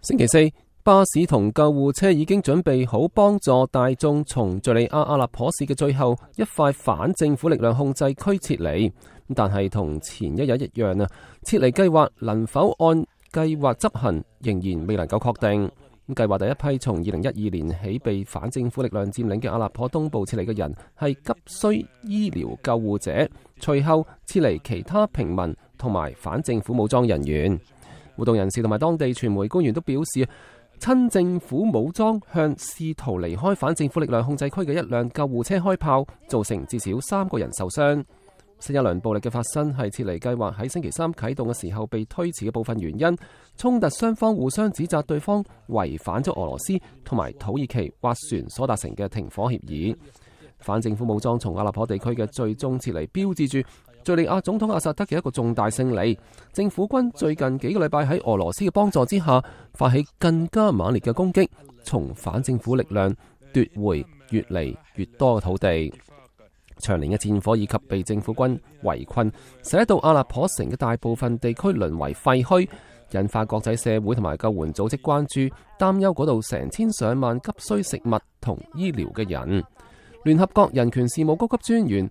星期四，巴士同救护车已经准备好帮助大众从叙利亚阿勒颇市嘅最后一块反政府力量控制区撤离，但系同前一日一样啊，撤离计划能否按计划执行仍然未能够确定。计划第一批从二零一二年起被反政府力量占领嘅阿勒颇东部撤离嘅人系急需医疗救护者，随后撤离其他平民同埋反政府武装人员。互動人士同埋當地傳媒官員都表示，親政府武裝向試圖離開反政府力量控制區嘅一輛救護車開炮，造成至少三個人受傷。新一輪暴力嘅發生係撤離計劃喺星期三啟動嘅時候被推遲嘅部分原因。衝突雙方互相指責對方違反咗俄羅斯同埋土耳其劃船所達成嘅停火協議。反政府武裝從阿納破地區嘅最終撤離，標誌住。叙利亚总统阿萨德嘅一个重大胜利，政府军最近几个礼拜喺俄罗斯嘅帮助之下，发起更加猛烈嘅攻击，从反政府力量夺回越嚟越多嘅土地。长年嘅战火以及被政府军围困，使到阿勒颇城嘅大部分地区沦为废墟，引发国际社会同埋救援组织关注，担忧嗰度成千上万急需食物同医疗嘅人。联合国人权事务高级专员。